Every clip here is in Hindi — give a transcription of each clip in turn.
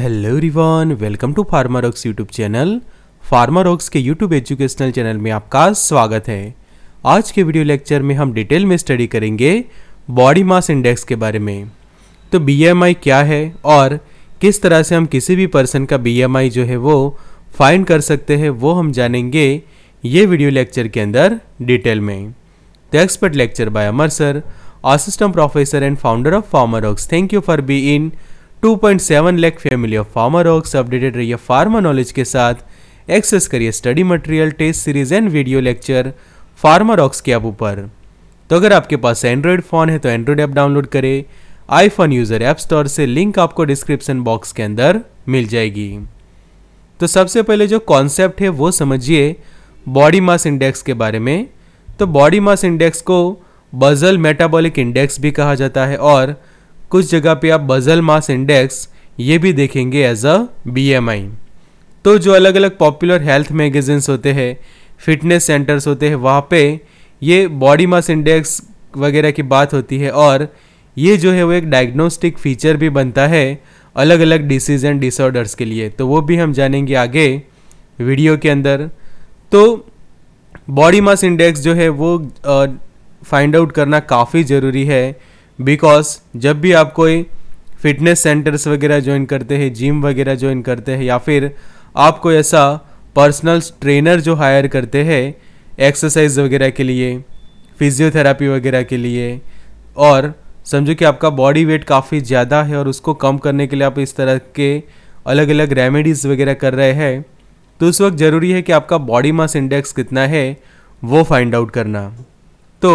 हेलो रिवान welcome to Pharmarocks YouTube channel Pharmarocks के यूट्यूब एजुकेशनल चैनल में आपका स्वागत है आज के वीडियो लेक्चर में हम डिटेल में स्टडी करेंगे बॉडी मास इंडेक्स के बारे में तो बीएमआई क्या है और किस तरह से हम किसी भी पर्सन का बीएमआई जो है वो फाइंड कर सकते हैं वो हम जानेंगे ये वीडियो लेक्चर के अंदर डिटेल में the expert lecture by Amar sir assistant professor and founder of ox thank you for being 2.7 lakh family of pharma ox updated रहिए फार्मा नॉलेज के साथ एक्सेस करिए study material test series and video lecture pharma ox के ऐप ऊपर तो अगर आपके पास एंड्रॉयड फ़ोन है तो एंड्रॉयड ऐप डाउनलोड करें आईफोन यूज़र ऐप स्टोर से लिंक आपको डिस्क्रिप्शन बॉक्स के अंदर मिल जाएगी तो सबसे पहले जो कॉन्सेप्ट है वो समझिए बॉडी मास इंडेक्स के बारे में तो बॉडी मास इंडेक्स को बजल मेटाबॉलिक इंडेक्स भी कहा जाता है और कुछ जगह पे आप बजल मास इंडेक्स ये भी देखेंगे एज अ बी तो जो अलग अलग पॉपुलर हेल्थ मैगजीन्स होते हैं फिटनेस सेंटर्स होते हैं वहाँ पे ये बॉडी मास इंडेक्स वगैरह की बात होती है और ये जो है वो एक डायग्नोस्टिक फीचर भी बनता है अलग अलग डिसीज एंड डिसऑर्डर्स के लिए तो वो भी हम जानेंगे आगे वीडियो के अंदर तो बॉडी मास इंडेक्स जो है वो फाइंड आउट करना काफ़ी ज़रूरी है बिकॉज जब भी आप कोई फिटनेस सेंटर्स वगैरह ज्वाइन करते हैं जिम वगैरह ज्वाइन करते हैं या फिर आप कोई ऐसा पर्सनल ट्रेनर जो हायर करते हैं एक्सरसाइज वगैरह के लिए फिजियोथेरापी वगैरह के लिए और समझो कि आपका बॉडी वेट काफ़ी ज़्यादा है और उसको कम करने के लिए आप इस तरह के अलग अलग रेमेडीज़ वगैरह कर रहे हैं तो उस वक्त ज़रूरी है कि आपका बॉडी मास इंडेक्स कितना है वो फाइंड आउट करना तो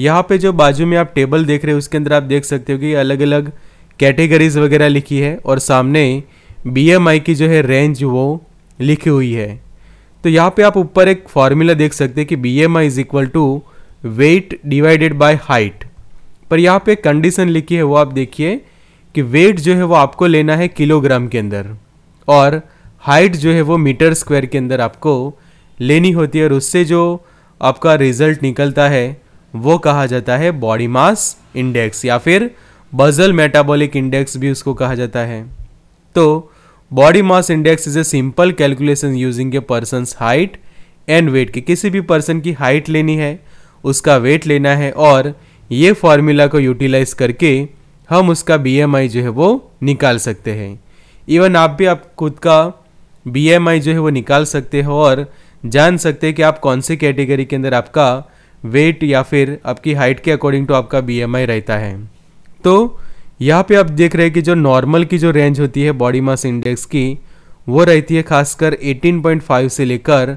यहाँ पे जो बाजू में आप टेबल देख रहे हो उसके अंदर आप देख सकते हो कि अलग अलग कैटेगरीज वगैरह लिखी है और सामने बी की जो है रेंज वो लिखी हुई है तो यहाँ पे आप ऊपर एक फार्मूला देख सकते हैं कि B M I is equal to weight divided by height पर यहाँ पे कंडीशन लिखी है वो आप देखिए कि वेट जो है वो आपको लेना है किलोग्राम के अंदर और हाइट जो है वो मीटर स्क्वायर के अंदर आपको लेनी होती है और उससे जो आपका रिजल्ट निकलता है वो कहा जाता है बॉडी मास इंडेक्स या फिर बजल मेटाबॉलिक इंडेक्स भी उसको कहा जाता है तो body mass index is a simple calculation using a person height and weight के किसी भी पर्सन की हाइट लेनी है उसका वेट लेना है और ये फॉर्मूला को यूटिलाइज करके हम उसका बी जो है वो निकाल सकते हैं इवन आप भी आप खुद का बी जो है वो निकाल सकते हो और जान सकते हैं कि आप कौन से कैटेगरी के अंदर आपका वेट या फिर आपकी हाइट के अकॉर्डिंग टू आपका बी रहता है तो यहाँ पे आप देख रहे हैं कि जो नॉर्मल की जो रेंज होती है बॉडी मास इंडेक्स की वो रहती है खासकर 18.5 से लेकर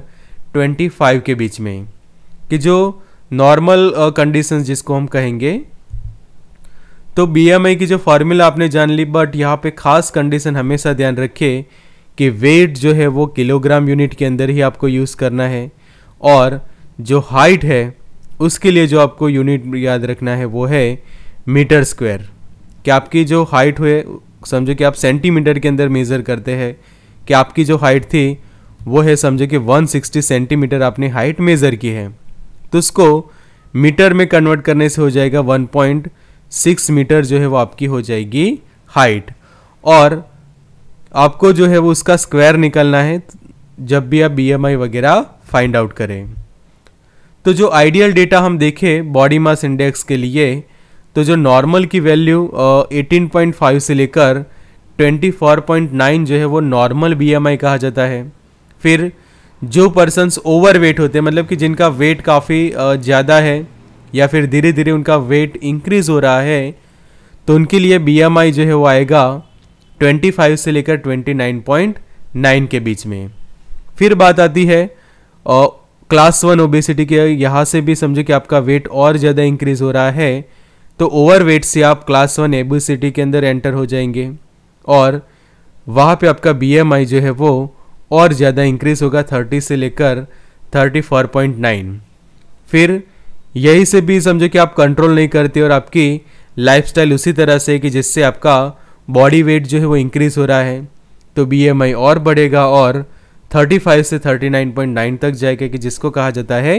25 के बीच में कि जो नॉर्मल कंडीशन uh, जिसको हम कहेंगे तो बी की जो फार्मूला आपने जान ली बट यहाँ पे खास कंडीशन हमेशा ध्यान रखें कि वेट जो है वो किलोग्राम यूनिट के अंदर ही आपको यूज़ करना है और जो हाइट है उसके लिए जो आपको यूनिट याद रखना है वो है मीटर स्क्वायर कि आपकी जो हाइट हुए समझो कि आप सेंटीमीटर के अंदर मेज़र करते हैं कि आपकी जो हाइट थी वो है समझो कि 160 सेंटीमीटर आपने हाइट मेज़र की है तो उसको मीटर में कन्वर्ट करने से हो जाएगा 1.6 मीटर जो है वो आपकी हो जाएगी हाइट और आपको जो है वो उसका स्क्वायर निकलना है जब भी आप बी वगैरह फाइंड आउट करें तो जो आइडियल डेटा हम देखें बॉडी मास इंडेक्स के लिए तो जो नॉर्मल की वैल्यू एटीन पॉइंट फाइव से लेकर ट्वेंटी फोर पॉइंट नाइन जो है वो नॉर्मल बीएमआई कहा जाता है फिर जो पर्सनस ओवर वेट होते हैं मतलब कि जिनका वेट काफ़ी ज़्यादा है या फिर धीरे धीरे उनका वेट इंक्रीज़ हो रहा है तो उनके लिए बी जो है वो आएगा 25 से लेकर 29.9 के बीच में फिर बात आती है क्लास वन ओबेसिटी के यहाँ से भी समझो कि आपका वेट और ज़्यादा इंक्रीज हो रहा है तो ओवर वेट से आप क्लास वन एबिसिटी के अंदर एंटर हो जाएंगे और वहाँ पे आपका बीएमआई जो है वो और ज़्यादा इंक्रीज होगा 30 से लेकर 34.9 फिर यही से भी समझो कि आप कंट्रोल नहीं करते और आपकी लाइफ उसी तरह से कि जिससे आपका बॉडी वेट जो है वो इंक्रीज़ हो रहा है तो बी और बढ़ेगा और 35 से 39.9 तक जाएगा कि जिसको कहा जाता है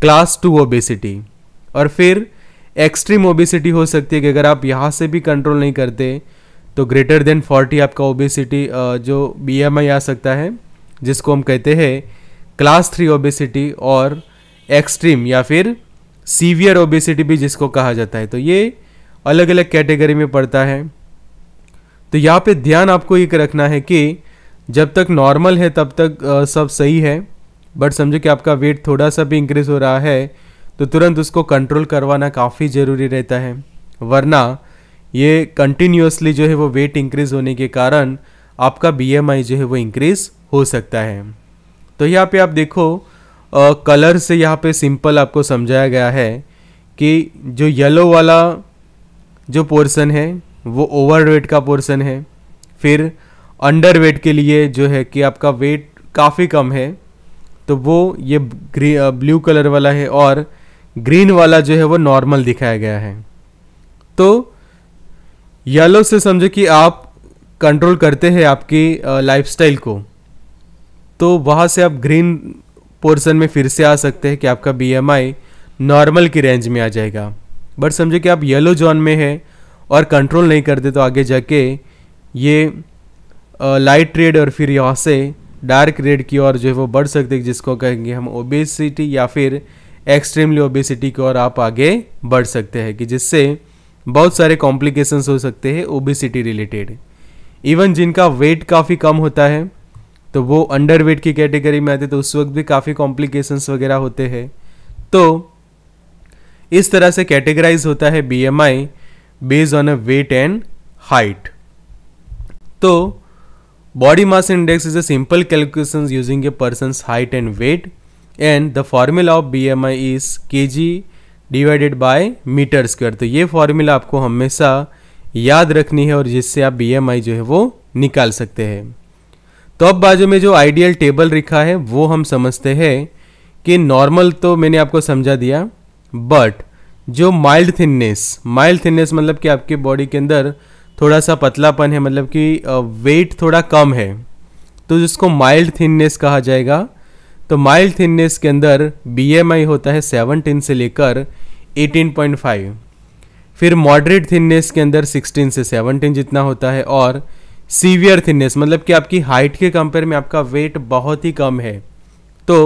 क्लास टू ओबेसिटी और फिर एक्सट्रीम ओबेसिटी हो सकती है कि अगर आप यहाँ से भी कंट्रोल नहीं करते तो ग्रेटर देन 40 आपका ओबेसिटी जो बी आ सकता है जिसको हम कहते हैं क्लास थ्री ओबेसिटी और एक्सट्रीम या फिर सीवियर ओबेसिटी भी जिसको कहा जाता है तो ये अलग अलग कैटेगरी में पड़ता है तो यहाँ पे ध्यान आपको एक रखना है कि जब तक नॉर्मल है तब तक आ, सब सही है बट समझो कि आपका वेट थोड़ा सा भी इंक्रीज़ हो रहा है तो तुरंत उसको कंट्रोल करवाना काफ़ी ज़रूरी रहता है वरना ये कंटिन्यूसली जो है वो वेट इंक्रीज़ होने के कारण आपका बीएमआई जो है वो इंक्रीज़ हो सकता है तो यहाँ पे आप देखो आ, कलर से यहाँ पे सिंपल आपको समझाया गया है कि जो येलो वाला जो पोर्सन है वो ओवरवेट का पोर्सन है फिर अंडर वेट के लिए जो है कि आपका वेट काफ़ी कम है तो वो ये ब्लू कलर वाला है और ग्रीन वाला जो है वो नॉर्मल दिखाया गया है तो येलो से समझो कि आप कंट्रोल करते हैं आपकी लाइफस्टाइल को तो वहाँ से आप ग्रीन पोर्सन में फिर से आ सकते हैं कि आपका बीएमआई नॉर्मल की रेंज में आ जाएगा बट समझो कि आप येलो जोन में है और कंट्रोल नहीं करते तो आगे जाके ये लाइट रेड और फिर यहाँ से डार्क रेड की ओर जो है वो बढ़ सकते हैं जिसको कहेंगे हम ओबेसिटी या फिर एक्सट्रीमली ओबेसिटी की ओर आप आगे बढ़ सकते हैं कि जिससे बहुत सारे कॉम्प्लिकेशंस हो सकते हैं ओबेसिटी रिलेटेड इवन जिनका वेट काफ़ी कम होता है तो वो अंडर वेट की कैटेगरी में आते तो उस वक्त भी काफ़ी कॉम्प्लिकेशंस वगैरह होते हैं तो इस तरह से कैटेगराइज होता है B M I based on a weight and height तो Body mass index is a simple calculation using a person's height and weight and the formula of BMI is kg divided by meter square तो ये formula आपको हमेशा याद रखनी है और जिससे आप BMI जो है वो निकाल सकते हैं तो अब बाजू में जो आइडियल टेबल लिखा है वो हम समझते हैं कि नॉर्मल तो मैंने आपको समझा दिया बट जो माइल्ड थिननेस माइल्ड थिननेस मतलब कि आपके बॉडी के अंदर थोड़ा सा पतलापन है मतलब कि वेट थोड़ा कम है तो जिसको माइल्ड थिननेस कहा जाएगा तो माइल्ड थिननेस के अंदर बी होता है सेवनटीन से लेकर एटीन पॉइंट फाइव फिर मॉडरेट थिननेस के अंदर सिक्सटीन से सेवनटीन जितना होता है और सीवियर थिननेस मतलब कि आपकी हाइट के कंपेयर में आपका वेट बहुत ही कम है तो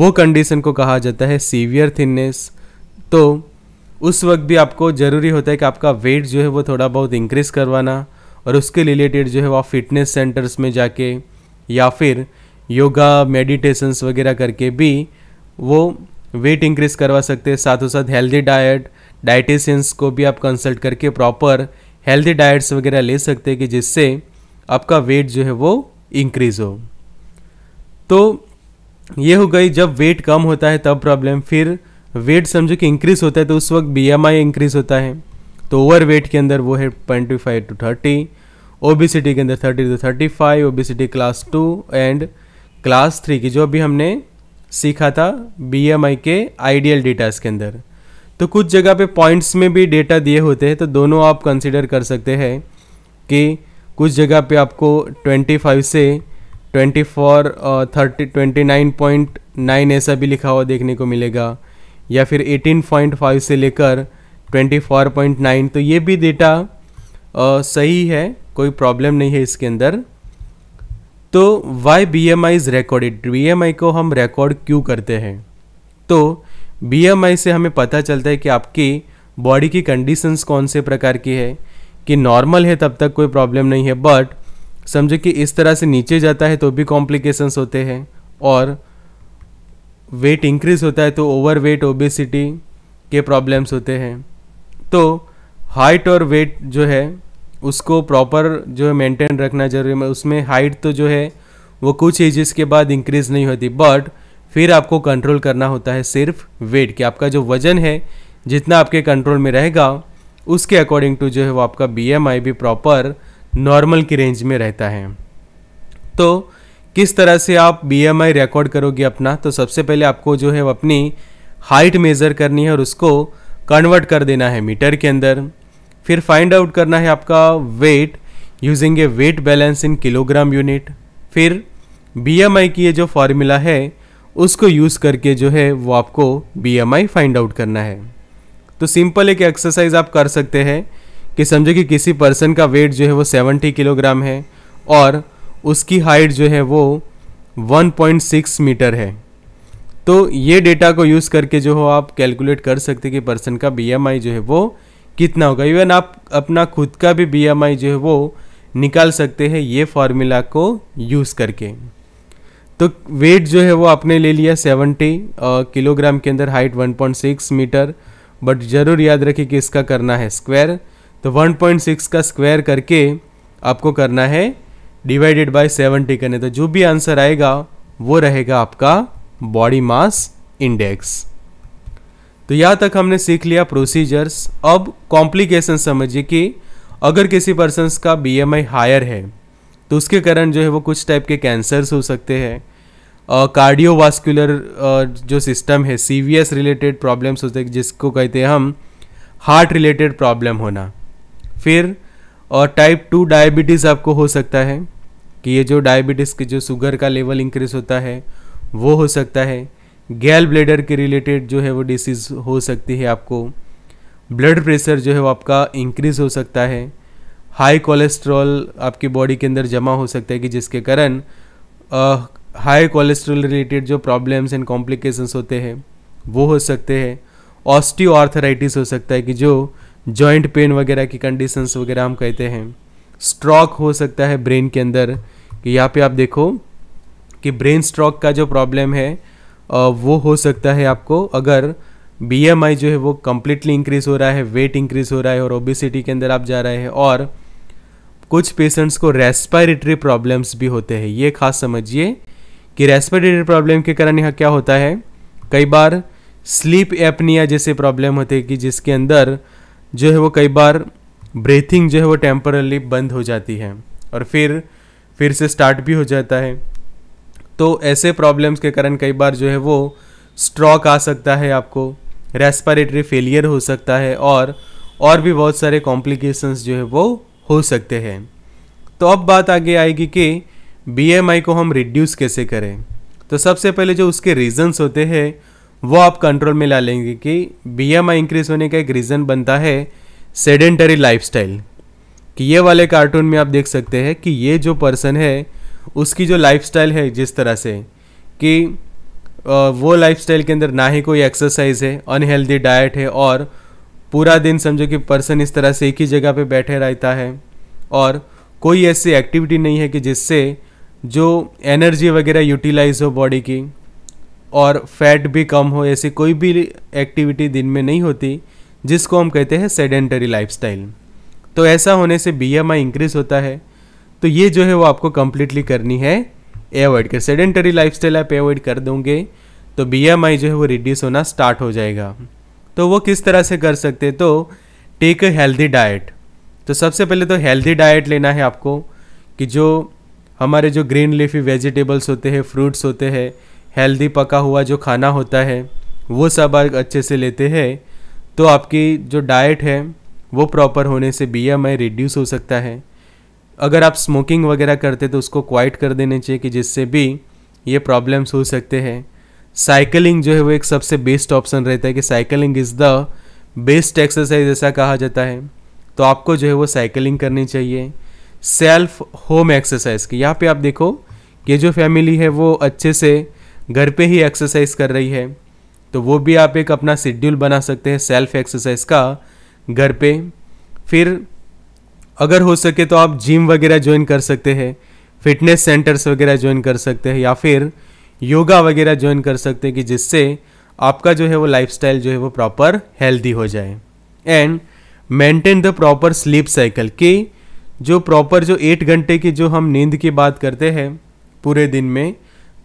वो कंडीशन को कहा जाता है सीवियर थिननेस तो उस वक्त भी आपको ज़रूरी होता है कि आपका वेट जो है वो थोड़ा बहुत इंक्रीज़ करवाना और उसके रिलेटेड जो है वो आप फिटनेस सेंटर्स में जाके या फिर योगा मेडिटेशंस वगैरह करके भी वो वेट इंक्रीज़ करवा सकते हैं साथ साथ हेल्दी डाइट डाइटिशियंस को भी आप कंसल्ट करके प्रॉपर हेल्दी डाइट्स वगैरह ले सकते हैं कि जिससे आपका वेट जो है वो इंक्रीज़ हो तो ये हो गई जब वेट कम होता है तब प्रॉब्लम फिर वेट समझो कि इंक्रीज होता है तो उस वक्त बी एम आई इंक्रीज होता है तो ओवर वेट के अंदर वो है twenty five to thirty obesity के अंदर thirty to thirty five obesity class two and class three की जो अभी हमने सीखा था बी एम आई के आइडियल डेटाज के अंदर तो कुछ जगह पे पॉइंट्स में भी डेटा दिए होते हैं तो दोनों आप कंसिडर कर सकते हैं कि कुछ जगह पे आपको 25 से 24 four thirty twenty nine point nine ऐसा भी लिखा हुआ देखने को मिलेगा या फिर 18.5 से लेकर 24.9 तो ये भी डेटा सही है कोई प्रॉब्लम नहीं है इसके अंदर तो why B M I is recorded B M I को हम रिकॉर्ड क्यों करते हैं तो बी एम आई से हमें पता चलता है कि आपकी बॉडी की कंडीशंस कौन से प्रकार की है कि नॉर्मल है तब तक कोई प्रॉब्लम नहीं है बट समझो कि इस तरह से नीचे जाता है तो भी कॉम्प्लिकेशंस होते हैं और वेट इंक्रीज़ होता है तो ओवर वेट ओबेसिटी के प्रॉब्लम्स होते हैं तो हाइट और वेट जो है उसको प्रॉपर जो है मेंटेन रखना जरूरी है उसमें हाइट तो जो है वो कुछ एजेस के बाद इंक्रीज़ नहीं होती बट फिर आपको कंट्रोल करना होता है सिर्फ वेट कि आपका जो वज़न है जितना आपके कंट्रोल में रहेगा उसके अकॉर्डिंग टू जो है वो आपका बी भी प्रॉपर नॉर्मल की रेंज में रहता है तो किस तरह से आप बी रिकॉर्ड करोगे अपना तो सबसे पहले आपको जो है अपनी हाइट मेज़र करनी है और उसको कन्वर्ट कर देना है मीटर के अंदर फिर फाइंड आउट करना है आपका weight using a weight balance in kilogram unit फिर बी की ये जो फार्मूला है उसको यूज़ करके जो है वो आपको बी फाइंड आउट करना है तो सिंपल एक एक्सरसाइज आप कर सकते हैं कि समझो कि किसी पर्सन का वेट जो है वो 70 किलोग्राम है और उसकी हाइट जो है वो 1.6 मीटर है तो ये डेटा को यूज़ करके जो हो आप कैलकुलेट कर सकते कि पर्सन का बी जो है वो कितना होगा इवन आप अपना खुद का भी बी जो है वो निकाल सकते हैं ये फार्मूला को यूज़ करके तो वेट जो है वो आपने ले लिया 70 किलोग्राम के अंदर हाइट 1.6 मीटर बट ज़रूर याद रखिए कि इसका करना है स्क्वायर तो 1.6 का स्क्वायर करके आपको करना है डिवाइडेड बाय 70 करने तो जो भी आंसर आएगा वो रहेगा आपका बॉडी मास इंडेक्स तो यहाँ तक हमने सीख लिया प्रोसीजर्स अब कॉम्प्लिकेशन समझिए कि अगर किसी पर्सन का बीएमआई हायर है तो उसके कारण जो है वो कुछ टाइप के कैंसर्स हो सकते हैं कार्डियोवास्कुलर जो सिस्टम है सीवीएस रिलेटेड प्रॉब्लम्स होते हैं जिसको कहते हैं हम हार्ट रिलेटेड प्रॉब्लम होना फिर और टाइप टू डायबिटीज़ आपको हो सकता है कि ये जो डायबिटीज़ के जो शुगर का लेवल इंक्रीज होता है वो हो सकता है गैल ब्लेडर के रिलेटेड जो है वो डिसीज़ हो सकती है आपको ब्लड प्रेशर जो है वो आपका इंक्रीज़ हो सकता है हाई कोलेस्ट्रॉल आपकी बॉडी के अंदर जमा हो सकता है कि जिसके कारण हाई कोलेस्ट्रॉल रिलेटेड जो प्रॉब्लम्स एंड कॉम्प्लिकेशंस होते हैं वो हो सकते हैं ऑस्टियोआर्थराइटिस हो सकता है कि जो जॉइंट पेन वगैरह की कंडीशंस वगैरह हम कहते हैं स्ट्रोक हो सकता है ब्रेन के अंदर कि यहाँ पे आप देखो कि ब्रेन स्ट्रोक का जो प्रॉब्लम है वो हो सकता है आपको अगर बीएमआई जो है वो कम्प्लीटली इंक्रीज़ हो रहा है वेट इंक्रीज़ हो रहा है और ओबिसिटी के अंदर आप जा रहे हैं और कुछ पेशेंट्स को रेस्पायरेटरी प्रॉब्लम्स भी होते हैं ये खास समझिए कि रेस्पिरेटरी प्रॉब्लम के कारण यहाँ क्या होता है कई बार स्लीप एपनिया जैसे प्रॉब्लम होते हैं कि जिसके अंदर जो है वो कई बार ब्रीथिंग जो है वो टेम्परली बंद हो जाती है और फिर फिर से स्टार्ट भी हो जाता है तो ऐसे प्रॉब्लम्स के कारण कई बार जो है वो स्ट्रोक आ सकता है आपको रेस्पिरेटरी फेलियर हो सकता है और और भी बहुत सारे कॉम्प्लिकेशंस जो है वो हो सकते हैं तो अब बात आगे आएगी कि बीएमआई को हम रिड्यूस कैसे करें तो सबसे पहले जो उसके रीजंस होते हैं वो आप कंट्रोल में ला लेंगे कि बी एम आई इंक्रीज होने का एक रीज़न बनता है सेडेंटरी लाइफस्टाइल कि ये वाले कार्टून में आप देख सकते हैं कि ये जो पर्सन है उसकी जो लाइफस्टाइल है जिस तरह से कि वो लाइफस्टाइल के अंदर ना ही कोई एक्सरसाइज है अनहेल्दी डाइट है और पूरा दिन समझो कि पर्सन इस तरह से एक ही जगह पे बैठे रहता है और कोई ऐसी एक्टिविटी नहीं है कि जिससे जो एनर्जी वगैरह यूटिलाइज हो बॉडी की और फैट भी कम हो ऐसी कोई भी एक्टिविटी दिन में नहीं होती जिसको हम कहते हैं सेडेंटरी लाइफ तो ऐसा होने से बी एम आई इंक्रीज होता है तो ये जो है वो आपको कम्प्लीटली करनी है एवॉइड कर सेडेंटरी स्टाइल आप एवॉइड कर दोगे तो बी एम आई जो है वो रिड्यूस होना स्टार्ट हो जाएगा तो वो किस तरह से कर सकते तो टेक अ हेल्दी डाइट तो सबसे पहले तो हेल्दी डाइट लेना है आपको कि जो हमारे जो ग्रीन लीफी वेजिटेबल्स होते हैं फ्रूट्स होते हैं हेल्दी पका हुआ जो खाना होता है वो सब अच्छे से लेते हैं तो आपकी जो डाइट है वो प्रॉपर होने से बी एम आई रिड्यूस हो सकता है अगर आप स्मोकिंग वगैरह करते तो उसको क्वाइट कर देने चाहिए कि जिससे भी ये प्रॉब्लम्स हो सकते हैं साइकिलिंग जो है वो एक सबसे बेस्ट ऑप्शन रहता है कि cycling is the best exercise ऐसा कहा जाता है तो आपको जो है वो साइकिलिंग करनी चाहिए सेल्फ होम एक्सरसाइज की यहाँ पे आप देखो कि जो फैमिली है वो अच्छे से घर पे ही एक्सरसाइज कर रही है तो वो भी आप एक अपना शेड्यूल बना सकते हैं सेल्फ एक्सरसाइज का घर पे फिर अगर हो सके तो आप जिम वगैरह ज्वाइन कर सकते हैं फिटनेस सेंटर्स वगैरह ज्वाइन कर सकते हैं या फिर योगा वगैरह ज्वाइन कर सकते हैं कि जिससे आपका जो है वो लाइफ जो है वो प्रॉपर हेल्दी हो जाए and maintain the proper sleep cycle कि जो प्रॉपर जो एट घंटे की जो हम नींद की बात करते हैं पूरे दिन में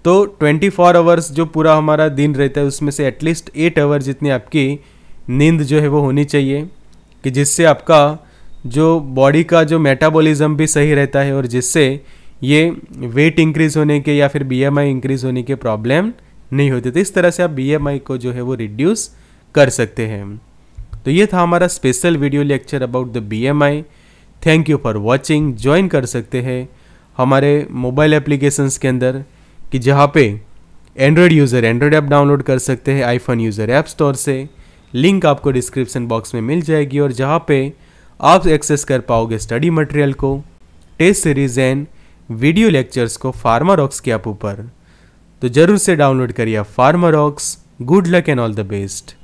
तो 24 फोर आवर्स जो पूरा हमारा दिन रहता है उसमें से एटलीस्ट एट आवर जितनी आपकी नींद जो है वो होनी चाहिए कि जिससे आपका जो बॉडी का जो मेटाबॉलिज्म भी सही रहता है और जिससे ये वेट इंक्रीज़ होने के या फिर बीएमआई इंक्रीज़ होने के प्रॉब्लम नहीं होते तो इस तरह से आप बीएमआई को जो है वो रिड्यूस कर सकते हैं तो ये था हमारा special video lecture about the BMI thank you for watching join कर सकते हैं हमारे मोबाइल एप्लीकेशंस के अंदर कि जहाँ पे Android user Android app download कर सकते हैं आईफोन यूज़र ऐप स्टोर से लिंक आपको डिस्क्रिप्शन बॉक्स में मिल जाएगी और जहाँ पे आप एक्सेस कर पाओगे स्टडी मटेरियल को test series and video lectures को फार्मारॉक्स के ऐप ऊपर तो ज़रूर से डाउनलोड करिए Pharmarox good luck and all the best